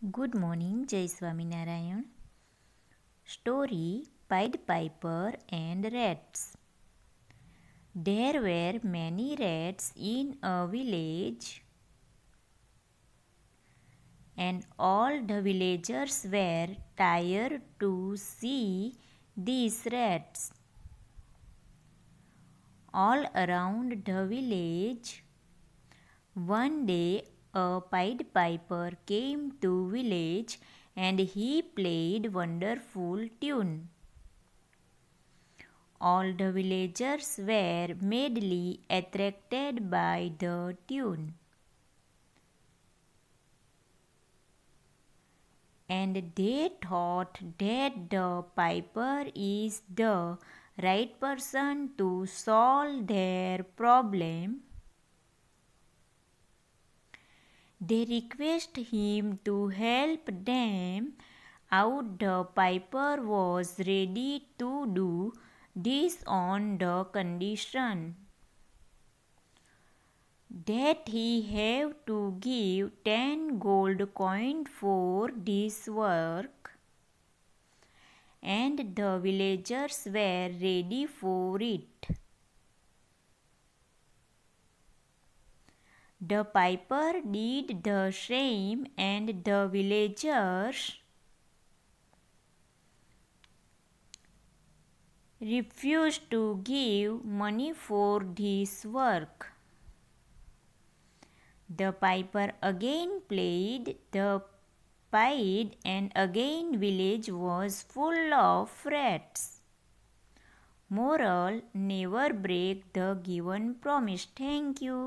morning, morning Swami Narayan. Story: Pied Piper and Rats. There were many rats in a village, and all the villagers were tired to see these rats. All around the village, one day a Pied Piper came to village and he played wonderful tune. All the villagers were madly attracted by the tune. And they thought that the piper is the right person to solve their problem They request him to help them out. The piper was ready to do this on the condition that he have to give 10 gold coin for this work and the villagers were ready for it The piper did the same, and the villagers refused to give money for this work. The piper again played the pipe, and again village was full of rats. Moral Never break the given promise. Thank you.